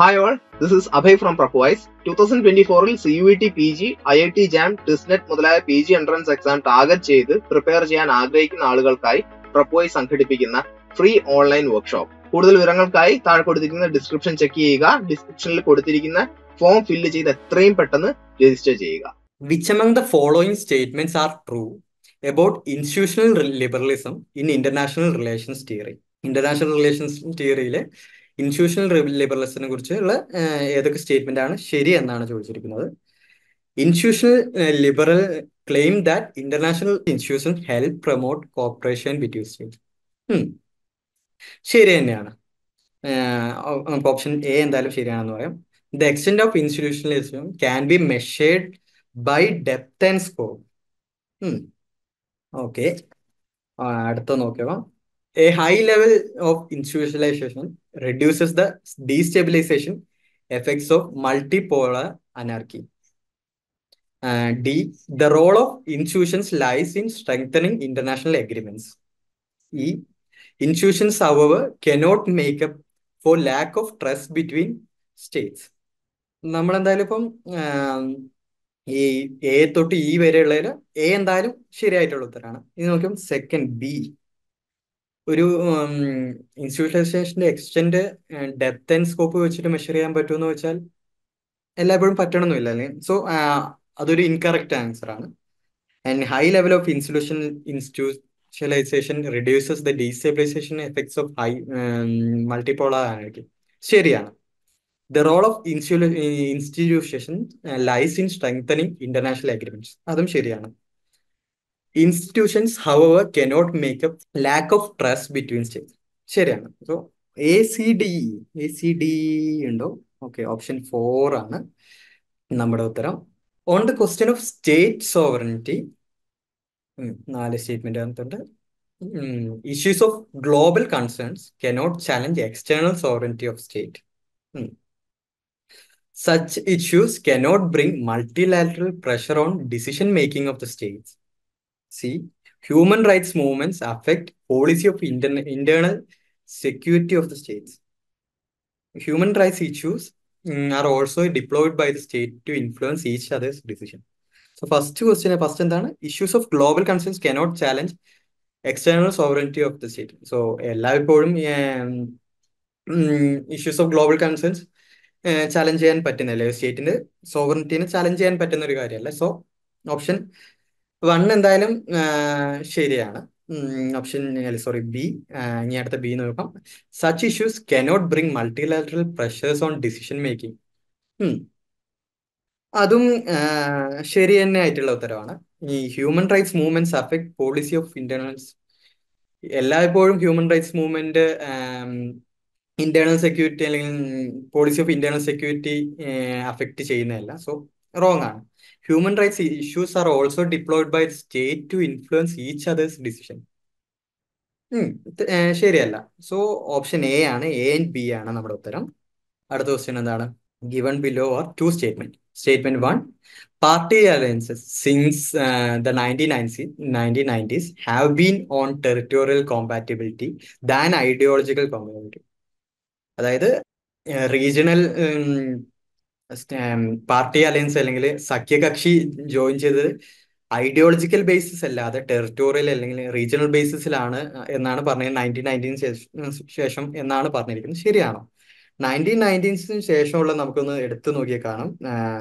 Hi all this is Abhay from Profwise two thousand twenty ഫോറിൽ C U T P G I I T JAM TISSNET മുതലായ P G entrance exam target ചെയ്ത് prepare ചെയ്യാൻ ആഗ്രഹിക്കുന്ന ആളുകൾക്കായി പ്രഫ്വൈസ് സംഘടിപ്പിക്കുന്ന free online workshop കൂടുതൽ വിവരങ്ങൾക്കായി താഴെ കൊടുത്തിരിക്കുന്ന ഡിസ്ക്രിപ്ഷൻ ചെക്ക് ചെയ്യുക ഡിസ്ക്രിപ്ഷനിൽ കൊടുത്തിരിക്കുന്ന ഫോം ഫില്ല് ചെയ്ത് എത്രയും പെട്ടെന്ന് രജിസ്റ്റർ ചെയ്യുക which among the following statements are true about institutional liberalism in international relations theory international relations തിയറിയിലെ ഇൻസ്റ്റിറ്റ്യൂഷണൽ ലിബറലിസത്തിനെ കുറിച്ചുള്ള ഏതൊക്കെ സ്റ്റേറ്റ്മെന്റ് ആണ് ശരി എന്നാണ് ചോദിച്ചിരിക്കുന്നത് institutional liberal claim that international institution help promote cooperation between state ശരി തന്നെയാണ് നമുക്ക് ഓപ്ഷൻ എ എന്തായാലും ശരിയാണെന്ന് പറയാം the extent of institutionalism can be measured by depth and scope okay അടുത്ത നോക്കിയപ്പോ A high level of institutionalization reduces the destabilization effects of multipolar anarchy. Uh, D, the role of institutions lies in strengthening international agreements. E, institutions, however, cannot make up for lack of trust between states. നമ്മൾ എന്തായാലും ഇപ്പം ഈ A തൊട്ട് E വരെയുള്ളതിൽ A എന്തായാലും ശരിയായിട്ടുള്ള ഉത്തരമാണ് ഇനി നോക്കിയാൽ സെക്കൻഡ് ബി ഒരു ഇൻസ്റ്റിറ്റ്യൂഷണലൈസേഷന്റെ എക്സ്റ്റെൻഡ് ഡെപ്ത് ആൻഡ് സ്കോപ്പ് വെച്ചിട്ട് മെഷർ ചെയ്യാൻ പറ്റുമെന്ന് വെച്ചാൽ എല്ലായ്പ്പോഴും പറ്റണമെന്നില്ല അല്ലേ സോ അതൊരു ഇൻകറക്റ്റ് ആൻസർ ആണ് and high level of institution institutionalization reduces the destabilization effects of high multipolar ആണെങ്കിൽ ശരിയാണ് the role of institution lies in strengthening international agreements അതും ശരിയാണ് institutions however cannot make up lack of trust between states ശരിയാണ് so A C D A C D ഉണ്ടോ okay option four ആണ് നമ്മുടെ ഉത്തരം on the question of state sovereignty നാല് statement അകത്തുണ്ട് issues of global concerns cannot challenge external sovereignty of state such issues cannot bring multilateral pressure on decision making of the states C human rights movements affect policy of internal security of the states human rights issues are also deployed by the state to influence each others decision so first question first എന്താണ് issues of global concerns cannot challenge external sovereignty of the state so എല്ലായ്പ്പോഴും issues of global concerns challenge ചെയ്യാൻ പറ്റുന്നില്ല സ്റ്റേറ്റിന്റെ സോവറിറ്റിനെ challenge ചെയ്യാൻ പറ്റുന്ന ഒരു കാര്യമല്ല so option one എന്തായാലും ശരിയാണ് ഓപ്ഷൻ സോറി ബി ഇനി അടുത്ത ബി നോക്കാം such issues cannot bring multilateral pressures on decision making അതും ശരി തന്നെ ആയിട്ടുള്ള ഉത്തരവാണ് ഈ human rights movements affect policy of internals എല്ലായ്പ്പോഴും human rights movement internal security അല്ലെങ്കിൽ policy of internal security affect ചെയ്യുന്നതല്ല സോ റോങ് ആണ് human rights issues are also deployed by state to influence each others decision ശരിയല്ല so option A ആണ് A and B ആണ് നമ്മുടെ ഉത്തരം അടുത്ത question എന്താണ് given below are two statement statement one party alliances since the nineteen nineteen nineties have been on territorial compatibility than ideological compatibility അതായത് regional party alliance um, അല്ലെങ്കിൽ സഖ്യകക്ഷി join ചെയ്തത് ideological basis അല്ലാതെ ടെറിറ്റോറിയൽ അല്ലെങ്കിൽ regional ബേസിസിലാണ് എന്നാണ് പറഞ്ഞത് nineteen nineteen ശേഷം എന്നാണ് പറഞ്ഞിരിക്കുന്നത് ശരിയാണോ നയൻറ്റീൻ നയൻറ്റീൻസിന് ശേഷമുള്ള നമുക്കൊന്ന് എടുത്തു നോക്കിയാൽ കാണും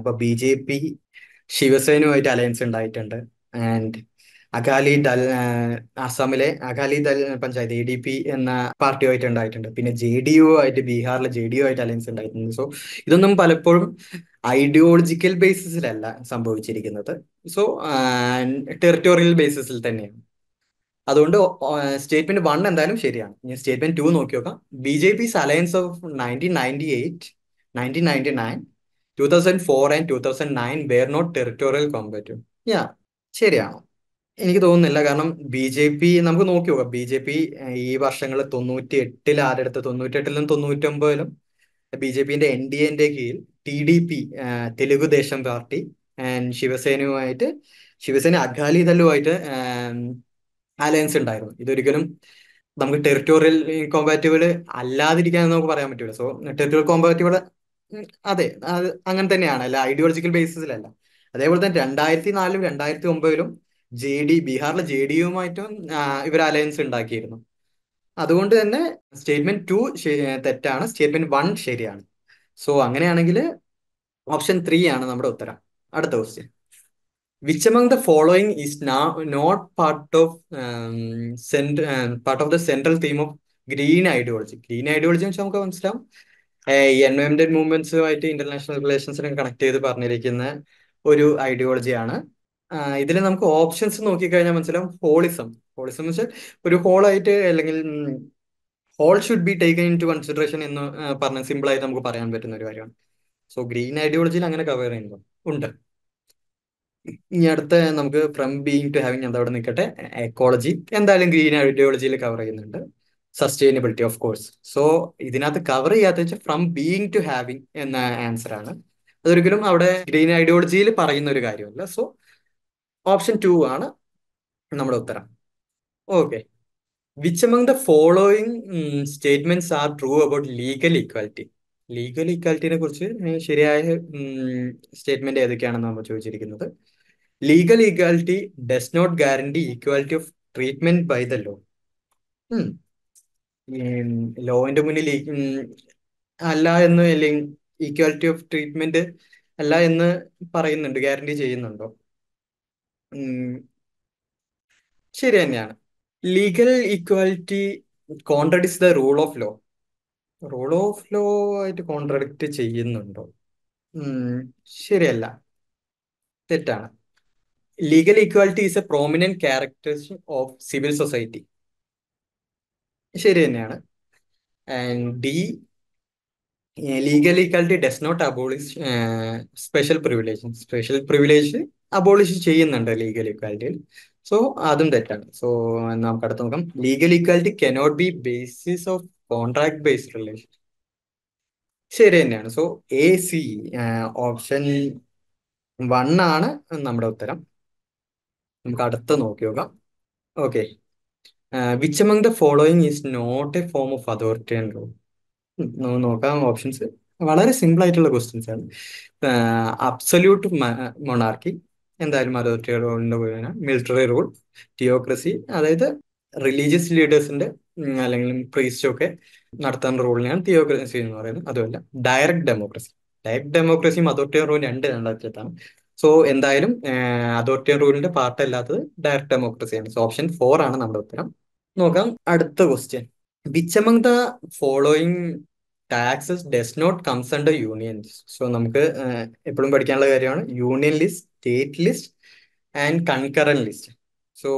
ഇപ്പൊ ബി ജെ പി ശിവസേനയുമായിട്ട് അലയൻസ് ഉണ്ടായിട്ടുണ്ട് ആൻഡ് അകാലി ഡൽ അസാമിലെ അകാലി ദൾ പഞ്ചായത്ത് എ ഡി പി എന്ന പാർട്ടിയുമായിട്ട് ഉണ്ടായിട്ടുണ്ട് പിന്നെ ജെ ഡി യു ആയിട്ട് ബീഹാറിലെ ജെ ഡി യു ആയിട്ട് അലയൻസ് ഉണ്ടായിട്ടുണ്ട് സോ ഇതൊന്നും പലപ്പോഴും ഐഡിയോളജിക്കൽ ബേസിസിലല്ല സംഭവിച്ചിരിക്കുന്നത് സോ ടെറിറ്റോറിയൽ ബേസിസിൽ തന്നെയാണ് അതുകൊണ്ട് സ്റ്റേറ്റ്മെന്റ് വൺ എന്തായാലും ശരിയാണ് ഞാൻ സ്റ്റേറ്റ്മെന്റ് ടു നോക്കി നോക്കാം B J P alliance of nineteen ninety eight nineteen ninety nine two thousand four and two thousand nine were not territorial compatible yeah ശരിയാണോ എനിക്ക് തോന്നുന്നില്ല കാരണം ബി ജെ പി നമുക്ക് നോക്കി നോക്കാം ബി ജെ പി ഈ വർഷങ്ങൾ തൊണ്ണൂറ്റി എട്ടിൽ അടുത്ത് തൊണ്ണൂറ്റി എട്ടിലും തൊണ്ണൂറ്റി ഒമ്പതിലും ബി ജെ പിന്റെ എൻ ഡി എന്റെ കീഴിൽ T D P Telugu Desam party and ശിവസേനയുമായിട്ട് ശിവസേന അഘാലി ദളുമായിട്ട് അലയൻസ് ഉണ്ടായിരുന്നു ഇതൊരിക്കലും നമുക്ക് ടെറിറ്റോറിയൽ കോമ്പാറ്റബിൾ അല്ലാതിരിക്കാൻ നമുക്ക് പറയാൻ പറ്റില്ല സോ ടെറിറ്റോറിയൽ കോമ്പാറ്റബിൾ അതെ അത് അങ്ങനെ തന്നെയാണ് അല്ല ഐഡിയോളജിക്കൽ ബേസിസിലല്ല അതേപോലെ തന്നെ രണ്ടായിരത്തി നാലിലും രണ്ടായിരത്തി ഒമ്പതിലും ജെ ഡി ബീഹാറിലെ ജെ ഡി യുമായിട്ടും ഇവർ അലയൻസ് ഉണ്ടാക്കിയിരുന്നു അതുകൊണ്ട് തന്നെ സ്റ്റേറ്റ്മെന്റ് ടു തെറ്റാണ് സ്റ്റേറ്റ്മെന്റ് വൺ ശരിയാണ് സോ അങ്ങനെയാണെങ്കിൽ ഓപ്ഷൻ ത്രീ ആണ് നമ്മുടെ ഉത്തരം അടുത്ത question which among the following is not part of part of the central theme of green ideology green ideology വെച്ചാൽ നമുക്ക് മനസ്സിലാവും എൻവയോൺമെന്റ് മൂവ്മെന്റ്സുമായിട്ട് ഇന്റർനാഷണൽ റിലേഷൻസിനെ കണക്ട് ചെയ്ത് പറഞ്ഞിരിക്കുന്ന ഒരു ഐഡിയോളജിയാണ് ഇതിൽ നമുക്ക് ഓപ്ഷൻസ് നോക്കിക്കഴിഞ്ഞാൽ മനസ്സിലാവും ഹോളിസം ഹോളിസം എന്ന് വെച്ചാൽ ഒരു ഹോളായിട്ട് അല്ലെങ്കിൽ whole should be taken into ടു കൺസിഡറേഷൻ എന്ന് പറഞ്ഞ സിമ്പിൾ ആയിട്ട് നമുക്ക് പറയാൻ പറ്റുന്ന ഒരു കാര്യമാണ് സോ ഗ്രീൻ ഐഡിയോളജിയിൽ അങ്ങനെ കവർ ചെയ്യുന്നു ഉണ്ട് ഇനി അടുത്ത നമുക്ക് ഫ്രം ബീങ് ടു ഹാവിങ് അവിടെ നിൽക്കട്ടെ എക്കോളജി എന്തായാലും ഗ്രീൻ ഐഡിയോളജിയിൽ കവർ ചെയ്യുന്നുണ്ട് സസ്റ്റൈനബിലിറ്റി ഓഫ് കോഴ്സ് സോ ഇതിനകത്ത് കവർ ചെയ്യാത്ത വെച്ചാൽ ഫ്രം ബീങ് ടു ഹാവിങ് എന്ന ആൻസർ ആണ് അതൊരിക്കലും അവിടെ ഗ്രീൻ ഐഡിയോളജിയിൽ പറയുന്ന ഒരു കാര്യമല്ല സോ ഓപ്ഷൻ ടു ആണ് നമ്മുടെ ഉത്തരം okay which among the following statements are true about legal equality legal ഈക്വാലിറ്റിനെ കുറിച്ച് ശരിയായ സ്റ്റേറ്റ്മെന്റ് ഏതൊക്കെയാണെന്ന് നമ്മൾ ചോദിച്ചിരിക്കുന്നത് legal equality does not guarantee equality of treatment by the law ലോന്റെ മുന്നിൽ അല്ല എന്ന് അല്ലെങ്കിൽ ഈക്വാലിറ്റി ഓഫ് ട്രീറ്റ്മെന്റ് അല്ല എന്ന് പറയുന്നുണ്ട് ഗ്യാരണ്ടി ചെയ്യുന്നുണ്ടോ ശരി തന്നെയാണ് legal equality contradicts the rule of law rule of law ആയിട്ട് കോൺട്രഡിക്ട് ചെയ്യുന്നുണ്ടോ ശരിയല്ല തെറ്റാണ് legal equality is a prominent characteristic of civil society ശരി തന്നെയാണ് and the legal equality does not abolish special privilege special privilege abolish ചെയ്യുന്നുണ്ട് legal ഇക്വാലിറ്റിയിൽ so അതും തെറ്റാണ് സോ നമുക്ക് അടുത്ത് നോക്കാം legal equality cannot be basis of contract based relation ശരി തന്നെയാണ് so A C option one ആണ് നമ്മുടെ ഉത്തരം നമുക്ക് അടുത്ത് നോക്കി നോക്കാം okay which among the following is not a form of authority and rule നോക്കാം ഓപ്ഷൻസ് വളരെ സിമ്പിൾ ആയിട്ടുള്ള ക്വസ്റ്റ്യൻസ് ആണ് അബ്സല്യൂട്ട് മൊണാർക്കി എന്തായാലും അതോറിറ്റികൾ കൊണ്ടുപോയി മിലിറ്ററി റൂൾ തിയോക്രസി അതായത് റിലീജിയസ് ലീഡേഴ്സിന്റെ അല്ലെങ്കിൽ ഒക്കെ നടത്താൻ റൂളിനെയാണ് തിയോക്രസി എന്ന് പറയുന്നത് അതുമല്ല ഡയറക്റ്റ് ഡെമോക്രസി ഡയറക്ട് ഡെമോക്രസിയും അതോറിറ്റിയൻ റൂൾ രണ്ട് രണ്ടായിരത്തിലെത്താണ് സോ എന്തായാലും അതോറിറ്റിയൻ റൂളിന്റെ പാർട്ട് അല്ലാത്തത് ഡയറക്ട് ഡെമോക്രസിയാണ് സോ ഓപ്ഷൻ ഫോർ ആണ് നമ്മുടെ ഉത്തരം നോക്കാം അടുത്ത question which among the following taxes does not comes under union so നമുക്ക് എപ്പോഴും പഠിക്കാനുള്ള കാര്യമാണ് union list state list and concurrent list so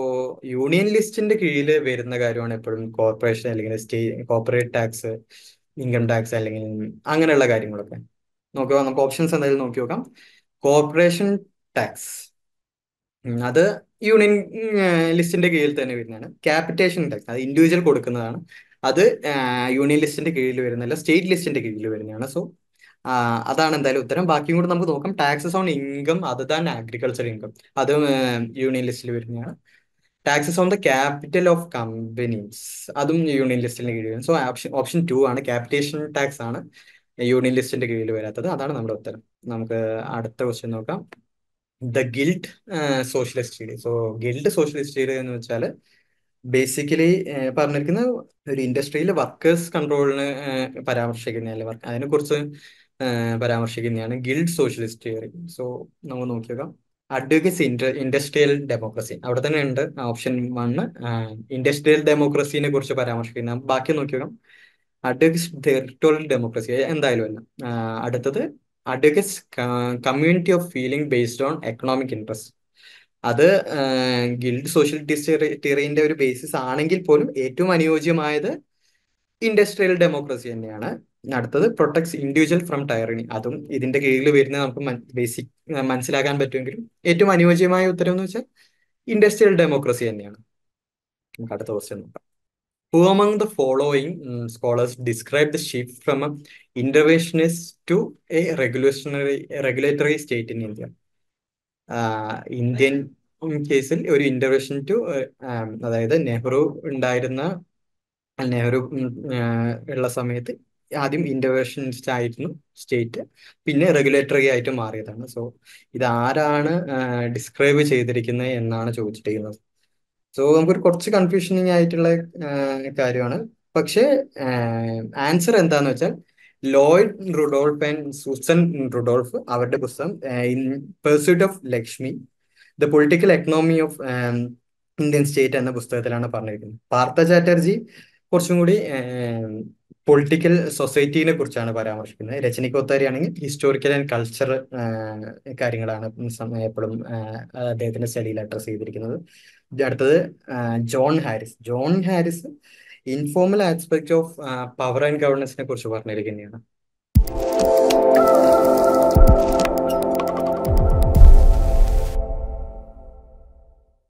union ലിസ്റ്റിന്റെ കീഴിൽ വരുന്ന കാര്യമാണ് എപ്പോഴും കോർപ്പറേഷൻ അല്ലെങ്കിൽ state corporate tax income tax അല്ലെങ്കിൽ അങ്ങനെയുള്ള കാര്യങ്ങളൊക്കെ നോക്കി നമുക്ക് ഓപ്ഷൻസ് എന്തായാലും നോക്കി നോക്കാം കോർപ്പറേഷൻ ടാക്സ് അത് യൂണിയൻ ലിസ്റ്റിന്റെ കീഴിൽ തന്നെ വരുന്നതാണ് ക്യാപിറ്റേഷൻ ടാക്സ് അത് ഇൻഡിവിജ്വൽ കൊടുക്കുന്നതാണ് അത് യൂണിയൻ ലിസ്റ്റിന്റെ കീഴിൽ വരുന്നില്ല സ്റ്റേറ്റ് ലിസ്റ്റിന്റെ കീഴിൽ വരുന്നതാണ് സോ അതാണ് എന്തായാലും ഉത്തരം ബാക്കിയും കൂടെ നമുക്ക് നോക്കാം ടാക്സസ് ഓൺ ഇൻകം അത് ദാൻ അഗ്രികൾച്ചർ ഇൻകം അത് യൂണിയൻ ലിസ്റ്റിൽ വരുന്നതാണ് taxes on the capital of companies അതും യൂണിയൻ ലിസ്റ്റിന് കീഴിൽ വരും സോ ഓപ്ഷൻ ഓപ്ഷൻ ടു ആണ് ക്യാപിറ്റേഷൻ ടാക്സ് ആണ് യൂണിയൻ ലിസ്റ്റിന്റെ കീഴിൽ വരാത്തത് അതാണ് നമ്മുടെ ഉത്തരം നമുക്ക് അടുത്ത ക്വസ്റ്റ്യൻ നോക്കാം the guild socialist so guild socialist എന്ന് വെച്ചാൽ ബേസിക്കലി പറഞ്ഞിരിക്കുന്ന ഒരു ഇൻഡസ്ട്രിയിലെ വർക്കേഴ്സ് കൺട്രോളിന് പരാമർശിക്കുന്നതല്ലേ അതിനെ കുറിച്ച് പരാമർശിക്കുന്നതാണ് ഗിൽഡ് സോഷ്യലിസ്റ്റ് തിയറി സോ നമ്മൾ നോക്കി നോക്കാം അഡ്വക്കേസ് ഇൻഡ ഇൻഡസ്ട്രിയൽ ഡെമോക്രസി അവിടെ തന്നെ ഉണ്ട് ഓപ്ഷൻ വൺ ഇൻഡസ്ട്രിയൽ ഡെമോക്രസിനെ കുറിച്ച് പരാമർശിക്കുന്ന ബാക്കി നോക്കിയോണം അഡ്വക്കസ് ടെറിട്ടോറിയൽ ഡെമോക്രസി എന്തായാലും അല്ല അടുത്തത് advocates community of feeling based on economic interest അത് ഗിൽഡ് സോഷ്യൽ ടിറിന്റെ ഒരു ബേസിസ് ആണെങ്കിൽ പോലും ഏറ്റവും അനുയോജ്യമായത് ഇൻഡസ്ട്രിയൽ ഡെമോക്രസി തന്നെയാണ് അടുത്തത് പ്രൊട്ടക്ട്സ് ഇൻഡിവിജ്വൽ ഫ്രം ടയറിണി അതും ഇതിന്റെ കീഴിൽ വരുന്ന നമുക്ക് ബേസിക് മനസ്സിലാക്കാൻ പറ്റുമെങ്കിലും ഏറ്റവും അനുയോജ്യമായ ഉത്തരം എന്ന് വെച്ചാൽ ഇൻഡസ്ട്രിയൽ ഡെമോക്രസി തന്നെയാണ് നമുക്ക് അടുത്ത ക്വസ്റ്റ്യൻ നോക്കാം who among the following scholars describe the shift from a interventionist to a regulationary regulatory state in India Indian കേസിൽ ഒരു ഇന്റർവെൻഷൻ ടു അതായത് നെഹ്റു ഉണ്ടായിരുന്ന നെഹ്റു ഉള്ള സമയത്ത് ആദ്യം ഇന്റർവെൻഷനിസ്റ്റ് ആയിരുന്നു സ്റ്റേറ്റ് പിന്നെ റെഗുലേറ്ററി ആയിട്ട് മാറിയതാണ് സോ ഇത് ആരാണ് ഡിസ്ക്രൈബ് ചെയ്തിരിക്കുന്നത് എന്നാണ് ചോദിച്ചിരിക്കുന്നത് സോ നമുക്കൊരു കുറച്ച് കൺഫ്യൂഷനിങ് ആയിട്ടുള്ള കാര്യമാണ് പക്ഷേ ആൻസർ എന്താന്ന് വെച്ചാൽ Lloyd Rudolph and Susan Rudolph അവരുടെ പുസ്തകം in pursuit of Lakshmi the political economy of Indian state എന്ന പുസ്തകത്തിലാണ് പറഞ്ഞിരിക്കുന്നത് പാർത്ഥ ചാറ്റർജി കുറച്ചും കൂടി പൊളിറ്റിക്കൽ um, സൊസൈറ്റിനെ കുറിച്ചാണ് പരാമർശിക്കുന്നത് രചനയ്ക്ക് ആണെങ്കിൽ ഹിസ്റ്റോറിക്കൽ ആൻഡ് കൾച്ചർ കാര്യങ്ങളാണ് എപ്പോഴും uh, അദ്ദേഹത്തിന്റെ സ്റ്റഡിയിൽ അഡ്രസ് ചെയ്തിരിക്കുന്നത് അടുത്തത് John Harris John Harris informal aspect of power and ഗവർണൻസിനെ കുറിച്ച് പറഞ്ഞിരിക്കുന്നതാണ്